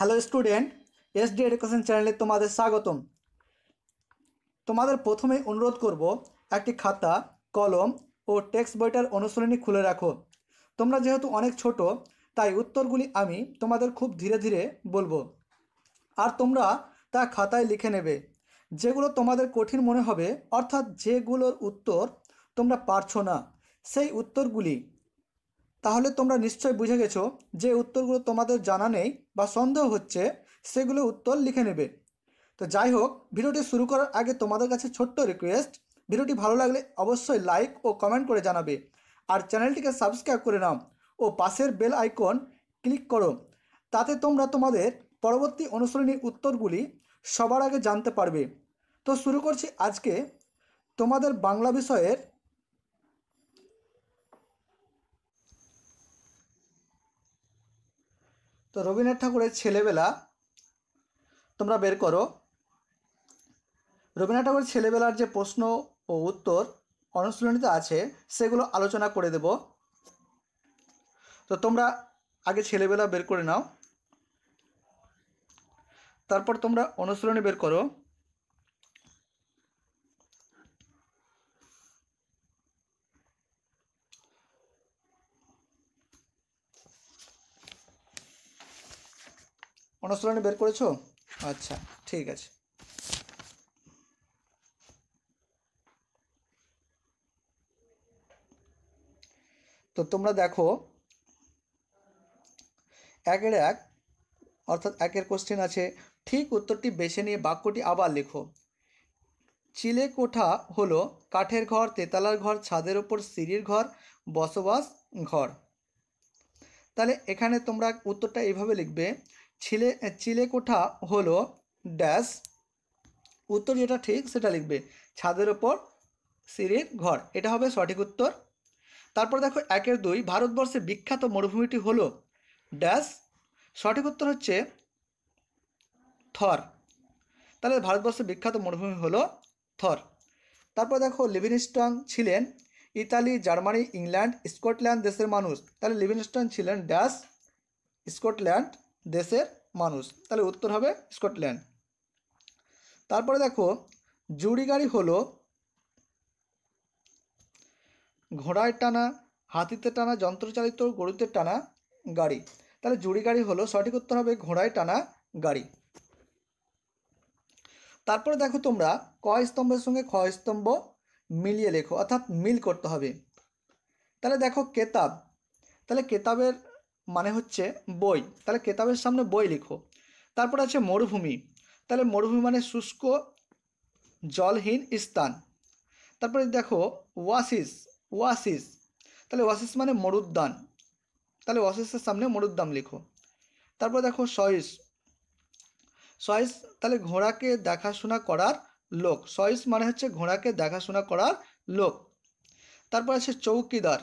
hello student S D education চ্যানেলে তোমাদের স্বাগতম তোমাদের প্রথমেই অনুরোধ করব একটি খাতা কলম ও টেক্সট বইটার অনুশীলনী খুলে রাখো তোমরা যেহেতু অনেক ছোট তাই উত্তরগুলি আমি তোমাদের খুব ধীরে ধীরে বলবো আর তোমরা তা খাতায় লিখে নেবে যেগুলো তোমাদের কঠিন মনে হবে অর্থাৎ যেগুলোর উত্তর তোমরা পারছো না সেই উত্তরগুলি তাহলে তোমরা নিশ্চয় বুঝে গেছো যে উত্তরগুলো তোমাদের জানা নেই বা সন্দেহ হচ্ছে সেগুলো উত্তর লিখে নেবে তো যাই হোক ভিডিওটি শুরু করার আগে তোমাদের কাছে ছোট্ট রিকোয়েস্ট ভিডিওটি ভালো লাগলে অবশ্যই লাইক ও কমেন্ট করে জানাবে আর চ্যানেলটিকে সাবস্ক্রাইব করে নাও ও পাশের বেল আইকন ক্লিক করো তাতে তোমরা তোমাদের পরবর্তী অনুসরণীর উত্তরগুলি সবার আগে জানতে পারবে তো শুরু করছি আজকে তোমাদের বাংলা বিষয়ের তো রবীন্দ্রনাথ ঠাকুরের ছেলেবেলা তোমরা বের করো রবীন্দ্রনাথ ঠাকুরের ছেলেবেলার যে প্রশ্ন ও উত্তর অনুশীলনীতে আছে সেগুলো আলোচনা করে দেব তো তোমরা আগে ছেলেবেলা বের করে নাও তারপর তোমরা অনুশীলনী বের করো অনুশীলনে বের করেছো আচ্ছা ঠিক আছে তো তোমরা দেখো একের এক অর্থাৎ একের কোশ্চেন আছে ঠিক উত্তরটি বেছে নিয়ে বাক্যটি আবার লেখো চিলে কোঠা হলো কাঠের ঘর তেতালার ঘর ছাদের ওপর সিঁড়ির ঘর বসবাস ঘর তাহলে এখানে তোমরা উত্তরটা এইভাবে লিখবে ছিলে চিলেকোঠা হলো ড্যাশ উত্তর যেটা ঠিক সেটা লিখবে ছাদের ওপর সিঁড়ির ঘর এটা হবে সঠিক উত্তর তারপর দেখো একের দুই ভারতবর্ষের বিখ্যাত মরুভূমিটি হলো ড্যাশ সঠিক উত্তর হচ্ছে থর তাহলে ভারতবর্ষের বিখ্যাত মরুভূমি হলো থর তারপর দেখো লিভিনস্টন ছিলেন ইতালি জার্মানি ইংল্যান্ড স্কটল্যান্ড দেশের মানুষ তাহলে লিভিনস্টন ছিলেন ড্যাশ স্কটল্যান্ড দেশের মানুষ তাহলে উত্তর হবে স্কটল্যান্ড তারপরে দেখো জুড়ি গাড়ি হলো ঘোড়ায় টানা হাতিতে টানা যন্ত্রচালিত গরুতে টানা গাড়ি তাহলে জুড়ি গাড়ি হলো সঠিক উত্তর হবে ঘোড়ায় টানা গাড়ি তারপরে দেখো তোমরা ক স্তম্ভের সঙ্গে খ স্তম্ভ মিলিয়ে লেখো অর্থাৎ মিল করতে হবে তাহলে দেখো কেতাব তাহলে কেতাবের মানে হচ্ছে বই তাহলে কেতাবের সামনে বই লিখো তারপর আছে মরুভূমি তাহলে মরুভূমি মানে শুষ্ক জলহীন স্থান তারপরে দেখো ওয়াসিস ওয়াসিস তাহলে ওয়াসিস মানে মরুদ্যান তাহলে ওয়াসিসের সামনে মরুদ্যান লিখো তারপর দেখো সহিস সহিস তাহলে ঘোড়াকে দেখাশোনা করার লোক সহিস মানে হচ্ছে ঘোড়াকে দেখাশোনা করার লোক তারপর আছে চৌকিদার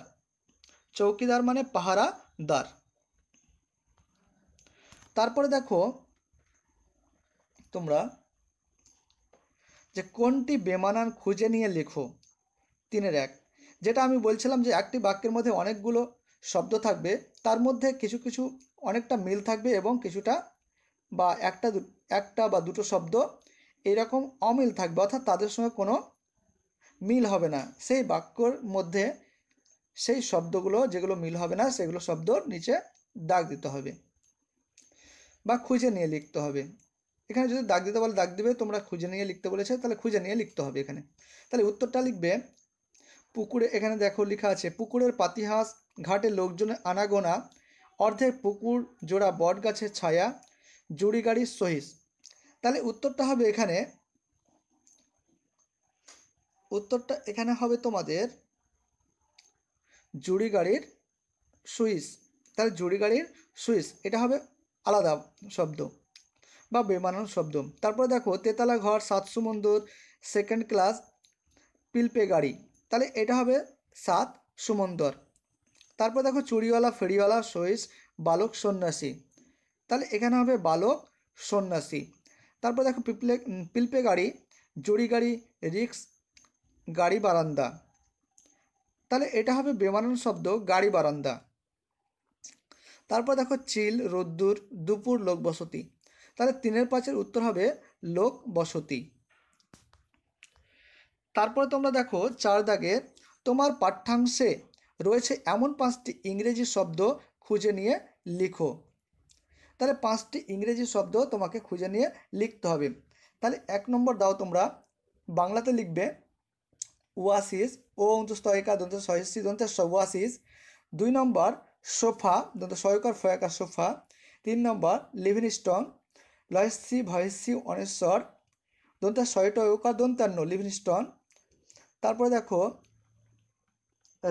চৌকিদার মানে পাহারাদার তারপরে দেখো তোমরা যে কোনটি বেমানান খুঁজে নিয়ে লেখো তিনের এক যেটা আমি বলছিলাম যে একটি বাক্যের মধ্যে অনেকগুলো শব্দ থাকবে তার মধ্যে কিছু কিছু অনেকটা মিল থাকবে এবং কিছুটা বা একটা একটা বা দুটো শব্দ এরকম অমিল থাকবে অর্থাৎ তাদের সঙ্গে কোনো মিল হবে না সেই বাক্যর মধ্যে সেই শব্দগুলো যেগুলো মিল হবে না সেগুলো শব্দ নিচে দাগ দিতে হবে বা খুঁজে নিয়ে লিখতে হবে এখানে যদি দাগ দিতে বলে দাগ দিবে তোমরা খুঁজে নিয়ে লিখতে বলেছে তাহলে খুঁজে নিয়ে লিখতে হবে এখানে তাহলে উত্তরটা লিখবে পুকুরে এখানে দেখো লেখা আছে পুকুরের পাতিহাস ঘাটে লোকজনের আনাগোনা অর্ধেক পুকুর জোড়া বট গাছের ছায়া জুড়ি গাড়ির সহিস তাহলে উত্তরটা হবে এখানে উত্তরটা এখানে হবে তোমাদের জুড়ি গাড়ির সুইচ তাহলে জুড়ি গাড়ির সুইচ এটা হবে আলাদা শব্দ বা বেমানান শব্দ তারপরে দেখো তেতলা ঘর সাতশো মন্দির সেকেন্ড ক্লাস পিলপে গাড়ি তাহলে এটা হবে সাত সুমন্দর তারপর দেখো চুরিওয়ালা ফেরিওয়ালা সহিস বালক সন্ন্যাসী তাহলে এখানে হবে বালক সন্ন্যাসী তারপর দেখো পিপলে পিলপে গাড়ি জড়ি গাড়ি রিক্স গাড়ি বারান্দা তাহলে এটা হবে বেমানান শব্দ গাড়ি বারান্দা তারপর দেখো চিল রোদ্দুর দুপুর লোক বসতি তাহলে তিনের পাঁচের উত্তর হবে লোক বসতি তারপরে তোমরা দেখো চার দাগে তোমার পাঠ্যাংশে রয়েছে এমন পাঁচটি ইংরেজি শব্দ খুঁজে নিয়ে লিখো তাহলে পাঁচটি ইংরেজি শব্দ তোমাকে খুঁজে নিয়ে লিখতে হবে তাহলে এক নম্বর দাও তোমরা বাংলাতে লিখবে ওয়াসিস ও অন্তস্ত একা দন্তে সহিষ্ঠি দন্তে ওয়াসিস দুই নম্বর সোফা দন্ত সয়কার ফয়াকার সোফা তিন নম্বর স্টং লয়সি ভয়সি অনেশ্বর দন্তা ছয়টা ওকা লিভিং স্টং তারপরে দেখো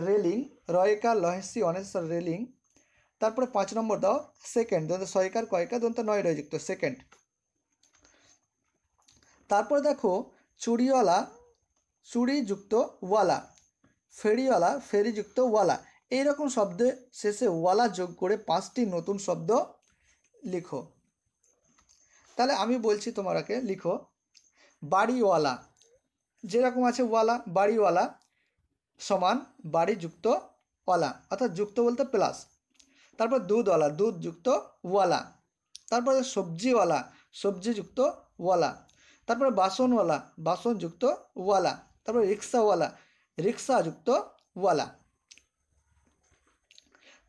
রেলিং রয়কা লহেসি অনেশ্বর রেলিং তারপরে পাঁচ নম্বর দাও সেকেন্ড দন্ত সয়কার কয়কা দন্ত নয় রয়যুক্ত সেকেন্ড তারপরে দেখো চুড়িওয়ালা যুক্ত ওয়ালা ফেরিওয়ালা ফেরিযুক্ত ওয়ালা এই রকম শব্দে শেষে ওয়ালা যোগ করে পাঁচটি নতুন শব্দ লিখো তাহলে আমি বলছি তোমাকে লিখো বাড়িওয়ালা যেরকম আছে ওয়ালা বাড়িওয়ালা সমান বাড়ি যুক্ত ওয়ালা অর্থাৎ যুক্ত বলতে প্লাস তারপর দুধওয়ালা দুধ যুক্ত ওয়ালা তারপরে সবজিওয়ালা সবজিযুক্ত ওয়ালা তারপরে বাসনওয়ালা বাসনযুক্ত ওয়ালা তারপর রিক্সাওয়ালা রিক্সাযুক্ত ওয়ালা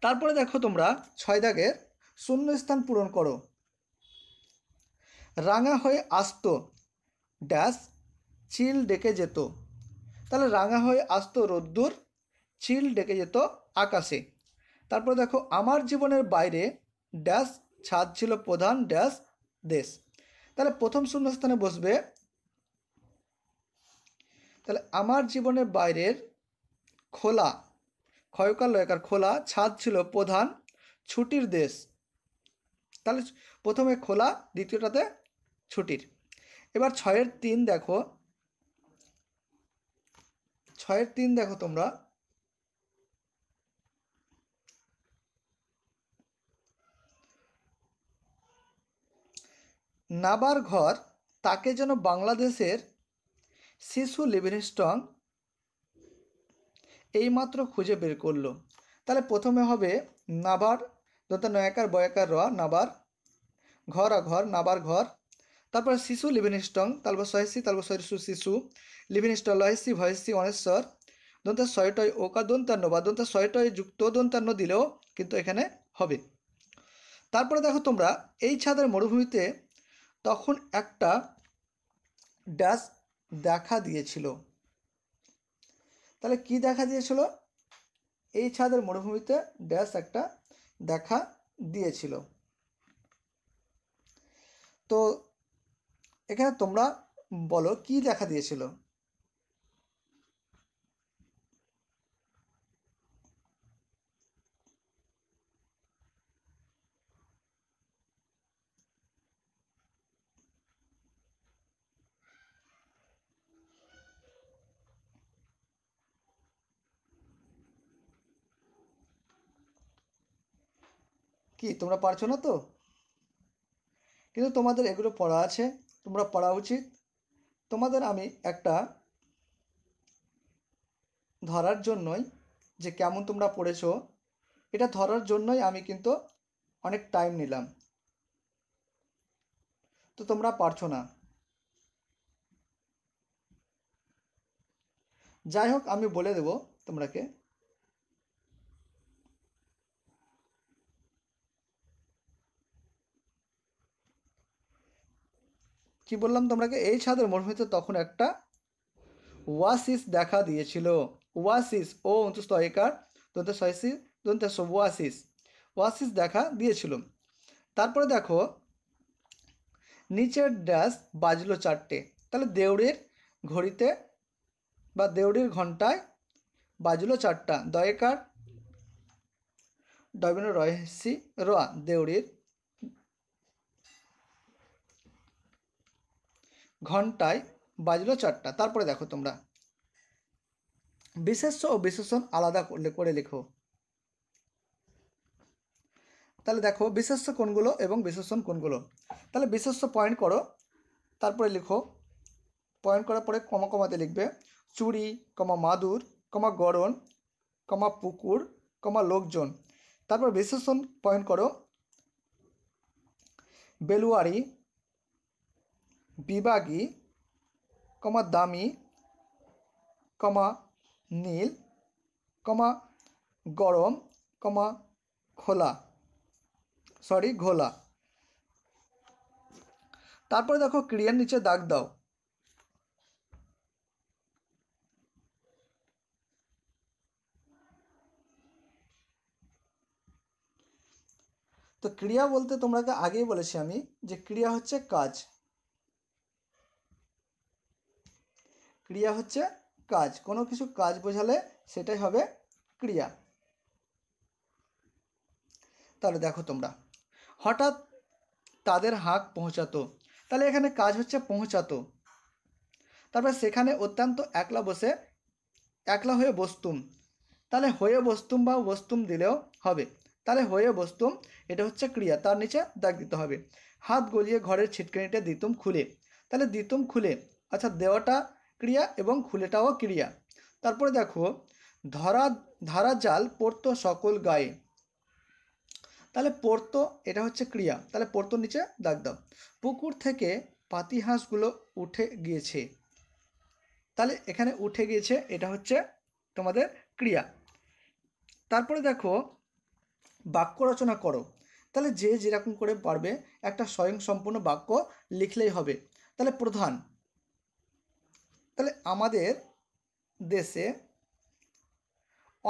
তারপরে দেখো তোমরা ছয় দাগের শূন্যস্থান পূরণ করো রাঙা হয়ে আসতো ড্যাশ চিল ডেকে যেত তাহলে রাঙা হয়ে আসতো রোদ্দুর চিল ডেকে যেত আকাশে তারপরে দেখো আমার জীবনের বাইরে ড্যাশ ছাদ ছিল প্রধান ড্যাশ দেশ তাহলে প্রথম শূন্যস্থানে বসবে তাহলে আমার জীবনের বাইরের খোলা ক্ষয়কাল একার খোলা ছাদ ছিল প্রধান ছুটির দেশ তাহলে প্রথমে খোলা দ্বিতীয়টাতে ছুটির এবার ছয়ের তিন দেখো ছয়ের তিন দেখো তোমরা নাবার ঘর তাকে যেন বাংলাদেশের শিশু লিভিংস্টন এইমাত্র খুঁজে বের করলো তাহলে প্রথমে হবে নাবার যথা নয়াকার বয়াকার র নাবার ঘর আ ঘর নাবার ঘর তারপর শিশু লিভিন স্টং তারপর সহেসি তারপর সহিসু শিশু লিভিন স্ট লহেসি ভয়েসি অনেশ্বর দন্তা শয়টয় ওকা দন্তান্ন নবা দন্তা শয়টয় যুক্ত ন দিলেও কিন্তু এখানে হবে তারপরে দেখো তোমরা এই ছাদের মরুভূমিতে তখন একটা ড্যাশ দেখা দিয়েছিল তাহলে কি দেখা দিয়েছিল এই ছাদের মরুভূমিতে ড্যাশ একটা দেখা দিয়েছিল তো এখানে তোমরা বলো কি দেখা দিয়েছিল কি তোমরা পারছো না তো কিন্তু তোমাদের এগুলো পড়া আছে তোমরা পড়া উচিত তোমাদের আমি একটা ধরার জন্যই যে কেমন তোমরা পড়েছো এটা ধরার জন্যই আমি কিন্তু অনেক টাইম নিলাম তো তোমরা পারছো না যাই হোক আমি বলে দেব তোমরাকে কি বললাম তোমরাকে এই ছাদের মরুভূমিতে তখন একটা ওয়াসিস দেখা দিয়েছিল ওয়াসিস ও অন্তস্থ একার ওয়াসিস ওয়াসিস দেখা দিয়েছিল তারপরে দেখো নিচের ড্যাশ বাজলো চারটে তাহলে দেউড়ির ঘড়িতে বা দেউড়ির ঘন্টায় বাজলো চারটা দয়েকার ডবিন রয়েসি রোয়া দেউড়ির ঘন্টায় বাজলো চারটা তারপরে দেখো তোমরা বিশেষ্য ও বিশেষণ আলাদা করে লেখো তাহলে দেখো বিশেষ্য কোনগুলো এবং বিশেষণ কোনগুলো তাহলে বিশেষ্য পয়েন্ট করো তারপরে লিখো পয়েন্ট করার পরে কমা কমাতে লিখবে চুরি কমা মাদুর কমা গরণ কমা পুকুর কমা লোকজন তারপর বিশেষণ পয়েন্ট করো বেলুয়ারি বিভাগী কমা দামি কমা নীল কমা গরম কমা খোলা সরি ঘোলা তারপরে দেখো ক্রিয়ার নিচে দাগ দাও তো ক্রিয়া বলতে তোমরা আগেই বলেছি আমি যে ক্রিয়া হচ্ছে কাজ ক্রিয়া হচ্ছে কাজ কোনো কিছু কাজ বোঝালে সেটাই হবে ক্রিয়া তাহলে দেখো তোমরা হঠাৎ তাদের হাঁক পৌঁছাতো তাহলে এখানে কাজ হচ্ছে পৌঁছাতো তারপর সেখানে অত্যন্ত একলা বসে একলা হয়ে বস্তুম তাহলে হয়ে বস্তুম বা বস্তুম দিলেও হবে তাহলে হয়ে বস্তুম এটা হচ্ছে ক্রিয়া তার নিচে দাগ দিতে হবে হাত গলিয়ে ঘরের ছিটকানিটা দিতুম খুলে তাহলে দিতুম খুলে আচ্ছা দেওয়াটা ক্রিয়া এবং খুলেটাও ক্রিয়া তারপরে দেখো ধরা ধারা জাল পড়তো সকল গায়ে তাহলে পড়তো এটা হচ্ছে ক্রিয়া তাহলে পড়তো নিচে দাগ দাও পুকুর থেকে পাতিহাঁসগুলো উঠে গিয়েছে তাহলে এখানে উঠে গিয়েছে এটা হচ্ছে তোমাদের ক্রিয়া তারপরে দেখো বাক্য রচনা করো তাহলে যে যেরকম করে পারবে একটা স্বয়ংসম্পূর্ণ বাক্য লিখলেই হবে তাহলে প্রধান তাহলে আমাদের দেশে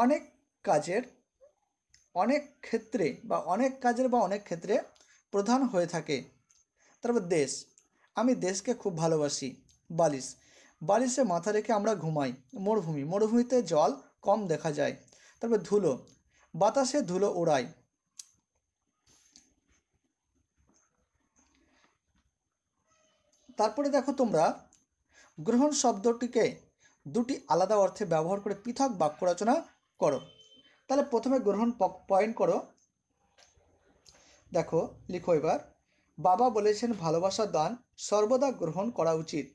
অনেক কাজের অনেক ক্ষেত্রে বা অনেক কাজের বা অনেক ক্ষেত্রে প্রধান হয়ে থাকে তারপর দেশ আমি দেশকে খুব ভালোবাসি বালিশ বালিশে মাথা রেখে আমরা ঘুমাই মরুভূমি মরুভূমিতে জল কম দেখা যায় তারপর ধুলো বাতাসে ধুলো ওড়ায় তারপরে দেখো তোমরা গ্রহণ শব্দটিকে দুটি আলাদা অর্থে ব্যবহার করে পৃথক বাক্য রচনা করো তাহলে প্রথমে গ্রহণ পয়েন্ট করো দেখো লিখো এবার বাবা বলেছেন ভালোবাসা দান সর্বদা গ্রহণ করা উচিত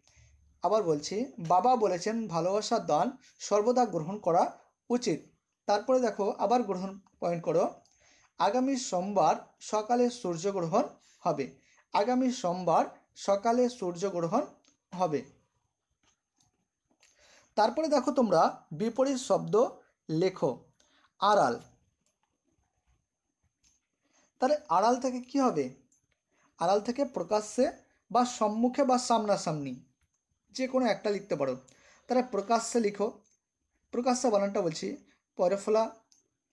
আবার বলছি বাবা বলেছেন ভালোবাসার দান সর্বদা গ্রহণ করা উচিত তারপরে দেখো আবার গ্রহণ পয়েন্ট করো আগামী সোমবার সকালে সূর্যগ্রহণ হবে আগামী সোমবার সকালে সূর্যগ্রহণ হবে তারপরে দেখো তোমরা বিপরীত শব্দ লেখো আড়াল তাহলে আড়াল থেকে কি হবে আড়াল থেকে প্রকাশ্যে বা সম্মুখে বা সামনাসামনি যে কোনো একটা লিখতে পারো তাহলে প্রকাশ্যে লিখো প্রকাশ্যে বানানটা বলছি পরে ফলা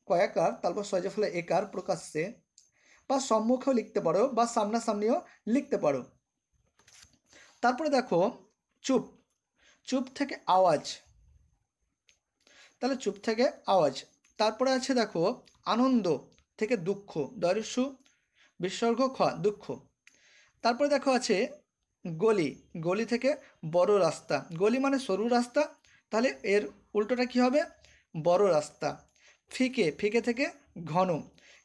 কয়াকার তারপর সহজে ফলা একার প্রকাশ্যে বা সম্মুখেও লিখতে পারো বা সামনাসামনিও লিখতে পারো তারপরে দেখো চুপ চুপ থেকে আওয়াজ তাহলে চুপ থেকে আওয়াজ তারপরে আছে দেখো আনন্দ থেকে দুঃখ দরিসু বিসর্গ খ দুঃখ তারপরে দেখো আছে গলি গলি থেকে বড় রাস্তা গলি মানে সরু রাস্তা তাহলে এর উল্টোটা কি হবে বড় রাস্তা ফিকে ফিকে থেকে ঘন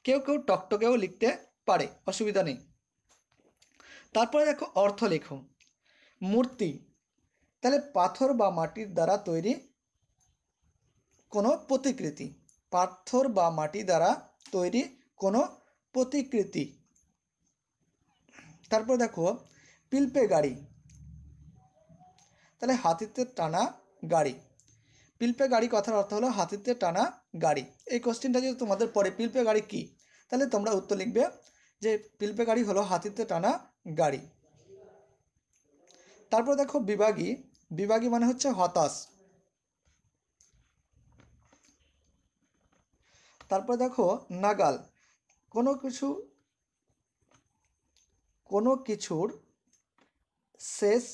কেউ কেউ টকটকেও লিখতে পারে অসুবিধা নেই তারপরে দেখো অর্থ লেখো মূর্তি তাহলে পাথর বা মাটির দ্বারা তৈরি কোনো প্রতিকৃতি পাথর বা মাটি দ্বারা তৈরি কোনো প্রতিকৃতি তারপর দেখো পিলপে গাড়ি তাহলে হাতিতে টানা গাড়ি পিলপে গাড়ি কথার অর্থ হলো হাতিতে টানা গাড়ি এই কোশ্চেনটা যদি তোমাদের পরে পিলপে গাড়ি কি তাহলে তোমরা উত্তর লিখবে যে পিলপে গাড়ি হলো হাতিতে টানা গাড়ি তারপর দেখো বিভাগী বিভাগী মানে হচ্ছে হতাশ তারপর দেখো নাগাল কোনো কিছু কোনো কিছুর শেষ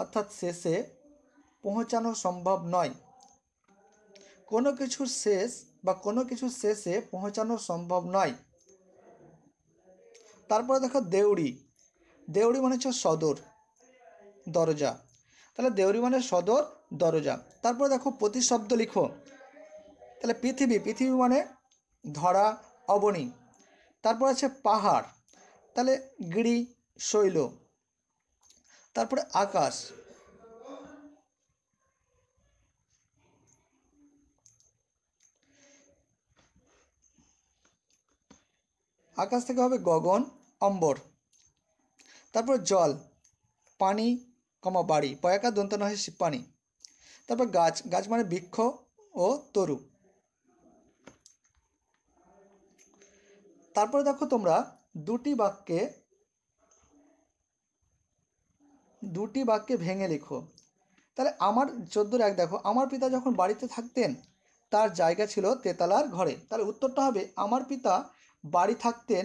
অর্থাৎ শেষে পৌঁছানো সম্ভব নয় কোনো কিছুর শেষ বা কোনো কিছুর শেষে পৌঁছানো সম্ভব নয় তারপরে দেখো দেউড়ি দেউড়ি মানে হচ্ছে সদর দরজা তাহলে দেউরি মানে সদর দরজা তারপরে দেখো প্রতিশব্দ লিখো তাহলে পৃথিবী পৃথিবী মানে ধরা অবনী তারপর আছে পাহাড় তাহলে গিরি শৈল তারপরে আকাশ আকাশ থেকে হবে গগন অম্বর তারপর জল পানি কমা বাড়ি পয়াকা দন্ত নহে পানি তারপর গাছ গাছ মানে বৃক্ষ ও তরু তারপরে দেখো তোমরা দুটি বাক্যে দুটি বাক্যে ভেঙে লেখো তাহলে আমার চোদ্দোর এক দেখো আমার পিতা যখন বাড়িতে থাকতেন তার জায়গা ছিল তেতালার ঘরে তাহলে উত্তরটা হবে আমার পিতা বাড়ি থাকতেন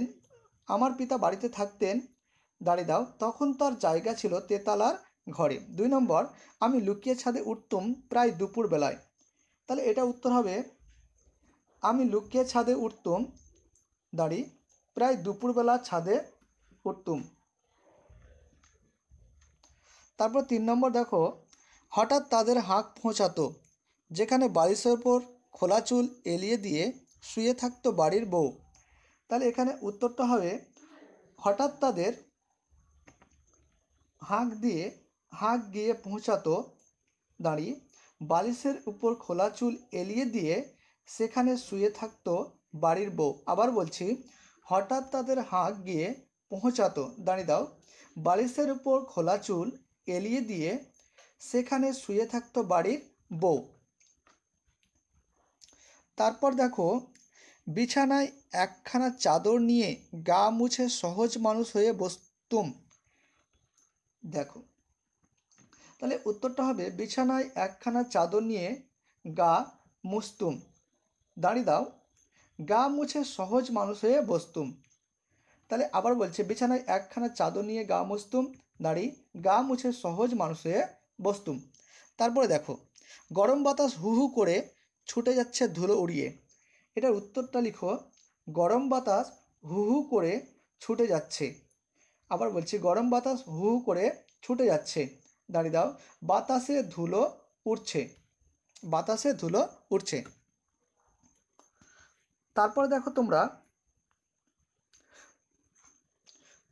আমার পিতা বাড়িতে থাকতেন দাঁড়িয়ে দাও তখন তার জায়গা ছিল তেতালার ঘরে দুই নম্বর আমি লুকিয়ে ছাদে উঠতুম প্রায় দুপুরবেলায় তাহলে এটা উত্তর হবে আমি লুকিয়ে ছাদে উঠতুম দাড়ি প্রায় দুপুরবেলা ছাদে উঠতুম তারপর তিন নম্বর দেখো হঠাৎ তাদের হাঁক পৌঁছাতো যেখানে বালিশের ওপর খোলা চুল এলিয়ে দিয়ে শুয়ে থাকতো বাড়ির বউ তাহলে এখানে উত্তরটা হবে হঠাৎ তাদের হাঁক দিয়ে হাঁক গিয়ে পৌঁছাতো দাঁড়িয়ে বালিশের উপর খোলা চুল এলিয়ে দিয়ে সেখানে শুয়ে থাকতো বাড়ির বউ আবার বলছি হঠাৎ তাদের হাঁক গিয়ে পৌঁছাতো দাঁড়িয়ে দাও বালিশের উপর খোলা চুল এলিয়ে দিয়ে সেখানে শুয়ে থাকতো বাড়ির বউ তারপর দেখো বিছানায় একখানা চাদর নিয়ে গা মুছে সহজ মানুষ হয়ে বসতুম দেখো তাহলে উত্তরটা হবে বিছানায় একখানা চাদর নিয়ে গা মুস্তুম দাঁড়িয়ে দাও গা মুছে সহজ মানুষ হয়ে বসতুম তাহলে আবার বলছে বিছানায় একখানা চাদর নিয়ে গা মুছতুম দাঁড়ি গা মুছে সহজ মানুষ হয়ে বসতুম তারপরে দেখো গরম বাতাস হু হু করে ছুটে যাচ্ছে ধুলো উড়িয়ে এটার উত্তরটা লিখো গরম বাতাস হু হু করে ছুটে যাচ্ছে আবার বলছি গরম বাতাস হু হু করে ছুটে যাচ্ছে দাঁড়িয়ে দাও বাতাসে ধুলো উঠছে বাতাসে ধুলো উঠছে তারপরে দেখো তোমরা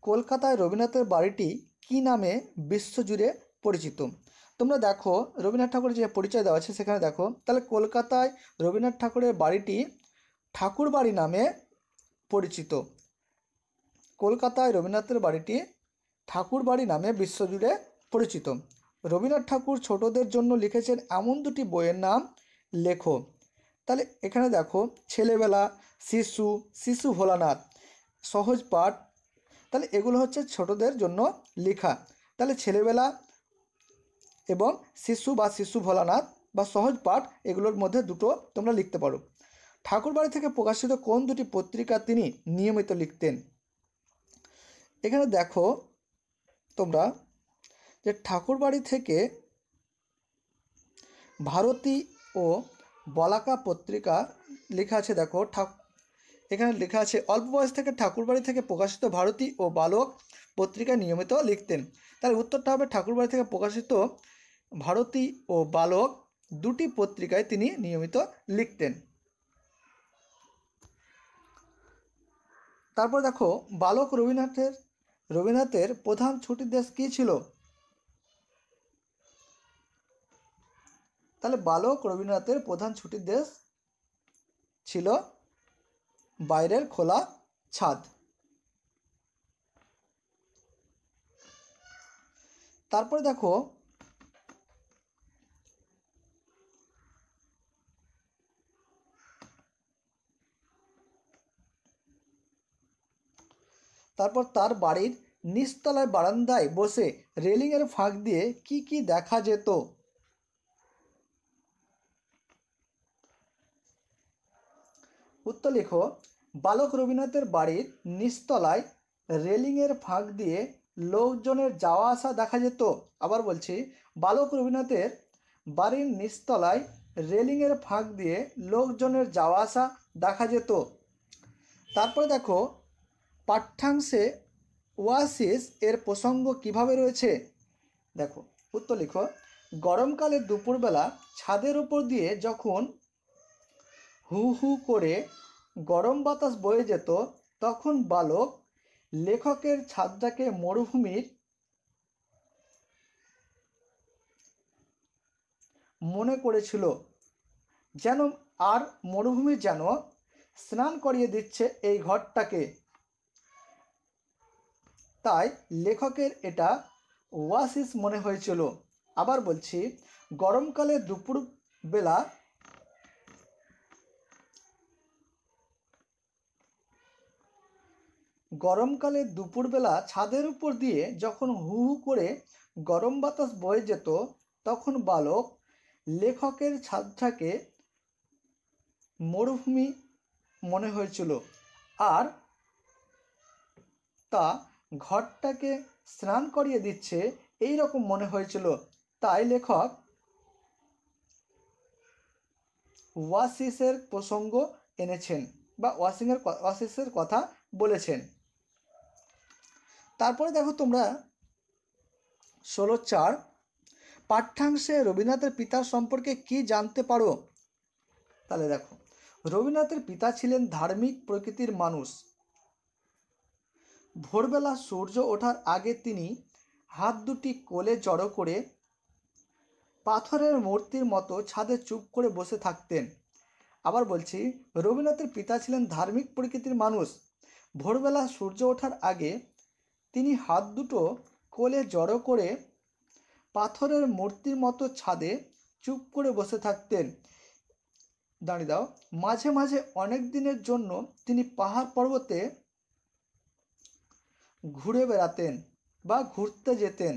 কলকাতায় রবীন্দ্রনাথের বাড়িটি কি নামে বিশ্বজুড়ে পরিচিত তোমরা দেখো রবীন্দ্রনাথ ঠাকুরের যে পরিচয় দেওয়া আছে সেখানে দেখো তাহলে কলকাতায় রবীন্দ্রনাথ ঠাকুরের বাড়িটি ঠাকুর বাড়ি নামে পরিচিত কলকাতায় রবীন্দ্রনাথের বাড়িটি ঠাকুর বাড়ি নামে বিশ্বজুড়ে পরিচিত রবীন্দ্রনাথ ঠাকুর ছোটদের জন্য লিখেছেন এমন দুটি বইয়ের নাম লেখো তাহলে এখানে দেখো ছেলেবেলা শিশু শিশু ভোলানাথ সহজ পাঠ তাহলে এগুলো হচ্ছে ছোটদের জন্য লেখা তাহলে ছেলেবেলা এবং শিশু বা শিশু ভোলানাথ বা সহজ পাঠ এগুলোর মধ্যে দুটো তোমরা লিখতে পারো ঠাকুরবাড়ি থেকে প্রকাশিত কোন দুটি পত্রিকা তিনি নিয়মিত লিখতেন এখানে দেখো তোমরা যে ঠাকুরবাড়ি থেকে ভারতী ও বলাকা পত্রিকা লেখা আছে দেখো ঠাকুর এখানে লেখা আছে অল্প বয়স থেকে ঠাকুরবাড়ি থেকে প্রকাশিত ভারতী ও বালক পত্রিকা নিয়মিত লিখতেন তার উত্তরটা হবে ঠাকুরবাড়ি থেকে প্রকাশিত ভারতী ও বালক দুটি পত্রিকায় তিনি নিয়মিত লিখতেন তারপর দেখো বালক রবীন্দ্রনাথের রবীন্দ্রনাথের প্রধান ছুটির দেশ কী ছিল তাহলে বালক রবীন্দ্রনাথের প্রধান ছুটির দেশ ছিল বাইরের খোলা ছাদ তারপরে দেখো তারপর তার বাড়ির নিচতলায় বারান্দায় বসে রেলিংয়ের ফাঁক দিয়ে কি কি দেখা যেত উত্তর লেখো বালক রবীন্দ্রনাথের বাড়ির নিস্তলায় রেলিংয়ের ফাঁক দিয়ে লোকজনের যাওয়া আসা দেখা যেত আবার বলছি বালক রবীন্দ্রনাথের বাড়ির নিস্তলায় রেলিংয়ের ফাঁক দিয়ে লোকজনের যাওয়া আসা দেখা যেত তারপরে দেখো পাঠ্যাংশে ওয়াসিস এর প্রসঙ্গ কিভাবে রয়েছে দেখো উত্তর লিখো গরমকালে দুপুরবেলা ছাদের উপর দিয়ে যখন হু হু করে গরম বাতাস বয়ে যেত তখন বালক লেখকের ছাদটাকে মরুভূমির মনে করেছিল যেন আর মরুভূমি যেন স্নান করিয়ে দিচ্ছে এই ঘরটাকে তাই লেখকের এটা ওয়াসিস মনে হয়েছিল আবার বলছি গরমকালে দুপুরবেলা গরমকালে দুপুরবেলা ছাদের উপর দিয়ে যখন হু হু করে গরম বাতাস বয়ে যেত তখন বালক লেখকের ছাদটাকে মরুভূমি মনে হয়েছিল আর তা ঘরটাকে স্নান করিয়ে দিচ্ছে এই রকম মনে হয়েছিল তাই লেখক ওয়াসিসের প্রসঙ্গ এনেছেন বা ওয়াসিংয়ের ওয়াসিসের কথা বলেছেন তারপরে দেখো তোমরা ষোলো চার পাঠ্যাংশে রবীন্দ্রনাথের পিতা সম্পর্কে কি জানতে পারো তাহলে দেখো রবীন্দ্রনাথের পিতা ছিলেন ধার্মিক প্রকৃতির মানুষ ভোরবেলা সূর্য ওঠার আগে তিনি হাত দুটি কোলে জড়ো করে পাথরের মূর্তির মতো ছাদে চুপ করে বসে থাকতেন আবার বলছি রবীন্দ্রনাথের পিতা ছিলেন ধার্মিক প্রকৃতির মানুষ ভোরবেলা সূর্য ওঠার আগে তিনি হাত দুটো কোলে জড়ো করে পাথরের মূর্তির মতো ছাদে চুপ করে বসে থাকতেন দাঁড়িয়ে দাও মাঝে মাঝে অনেক দিনের জন্য তিনি পাহাড় পর্বতে ঘুরে বেড়াতেন বা ঘুরতে যেতেন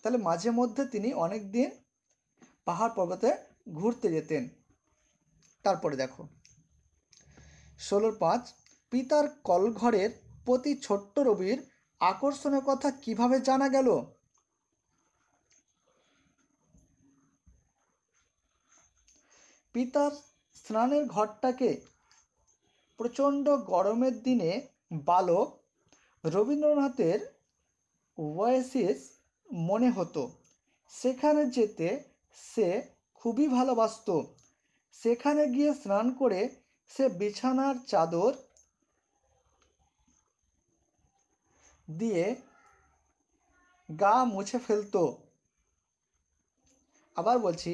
তাহলে মাঝে মধ্যে তিনি অনেক দিন পাহাড় পর্বতে ঘুরতে যেতেন তারপরে দেখো ষোলোর পাঁচ পিতার কলঘরের প্রতি ছোট্ট রবির আকর্ষণের কথা কিভাবে জানা গেল পিতার স্নানের ঘরটাকে প্রচণ্ড গরমের দিনে বালক রবীন্দ্রনাথের ওয়েসিস মনে হতো সেখানে যেতে সে খুবই ভালোবাসত সেখানে গিয়ে স্নান করে সে বিছানার চাদর দিয়ে গা মুছে ফেলতো আবার বলছি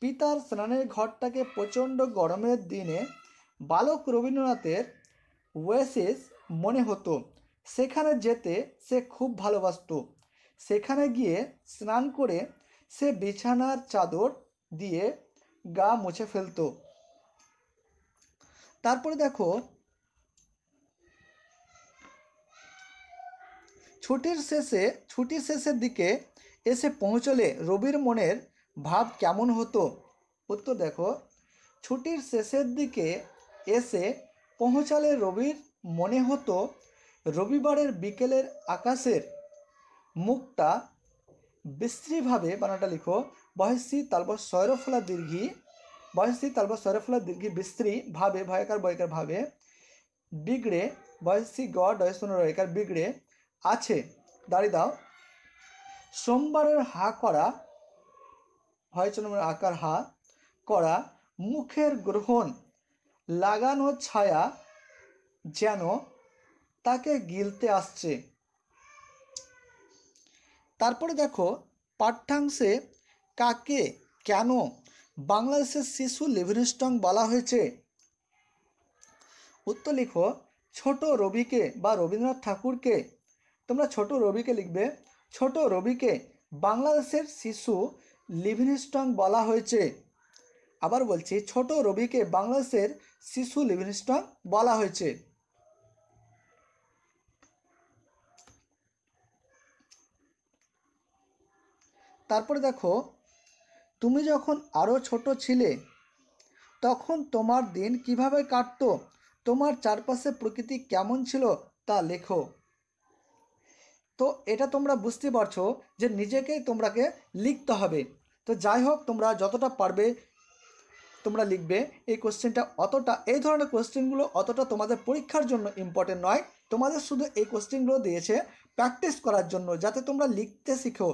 পিতার স্নানের ঘরটাকে প্রচণ্ড গরমের দিনে বালক রবীন্দ্রনাথের ওয়েসেস মনে হতো সেখানে যেতে সে খুব ভালোবাসত সেখানে গিয়ে স্নান করে সে বিছানার চাদর দিয়ে গা মুছে ফেলতো তারপরে দেখো ছুটির শেষে ছুটি শেষের দিকে এসে পৌঁছলে রবির মনের ভাব কেমন হতো উত্তর দেখো ছুটির শেষের দিকে এসে পৌঁছালে রবির মনে হতো রবিবারের বিকেলের আকাশের মুখটা বিশ্রীভাবে বানাটা লিখো বয়সী তালব সৈরফলা দীর্ঘি বয়সী তালব সৈরফলা দীর্ঘি বিস্তৃভাবে ভাবে ভয়কার বয়কার ভাবে বিগড়ে বয়সী গড় ডয়সন রয়কার বিগড়ে আছে দাঁড়িয়ে দাও সোমবারের হা করা হয় আকার হা করা মুখের গ্রহণ লাগানো ছায়া যেন তাকে গিলতে আসছে তারপরে দেখো পাঠ্যাংশে কাকে কেন বাংলাদেশের শিশু লিভিনিস্টং বলা হয়েছে উত্তর লিখো ছোট রবিকে বা রবীন্দ্রনাথ ঠাকুরকে তোমরা ছোট রবিকে লিখবে ছোট রবিকে বাংলাদেশের শিশু লিভিনিস্টং বলা হয়েছে আবার বলছি ছোট রবিকে বাংলাদেশের শিশু লিভিনিস্টং বলা হয়েছে তারপরে দেখো তুমি যখন আরও ছোট ছিলে তখন তোমার দিন কিভাবে কাটত তোমার চারপাশে প্রকৃতি কেমন ছিল তা লেখো তো এটা তোমরা বুঝতে পারছো যে নিজেকেই তোমরাকে লিখতে হবে তো যাই হোক তোমরা যতটা পারবে তোমরা লিখবে এই কোশ্চেনটা অতটা এই ধরনের কোশ্চেনগুলো অতটা তোমাদের পরীক্ষার জন্য ইম্পর্টেন্ট নয় তোমাদের শুধু এই কোশ্চেনগুলো দিয়েছে প্র্যাকটিস করার জন্য যাতে তোমরা লিখতে শিখো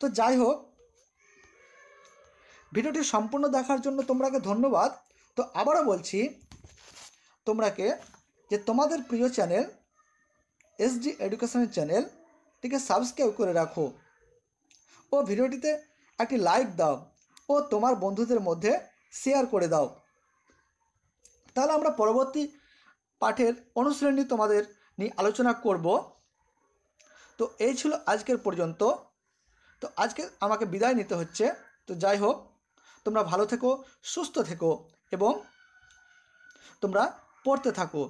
তো যাই হোক ভিডিওটি সম্পূর্ণ দেখার জন্য তোমরাকে ধন্যবাদ তো আবারও বলছি তোমরাকে যে তোমাদের প্রিয় চ্যানেল এস ডি এডুকেশন চ্যানেলটিকে সাবস্ক্রাইব করে রাখো ও ভিডিওটিতে একটি লাইক দাও ও তোমার বন্ধুদের মধ্যে শেয়ার করে দাও তাহলে আমরা পরবর্তী পাঠের অনুশীলনী তোমাদের নিয়ে আলোচনা করব তো এই ছিল আজকের পর্যন্ত তো আজকে আমাকে বিদায় নিতে হচ্ছে তো যাই হোক তোমরা ভালো থেকো সুস্থ থেকো এবং তোমরা পড়তে থাকো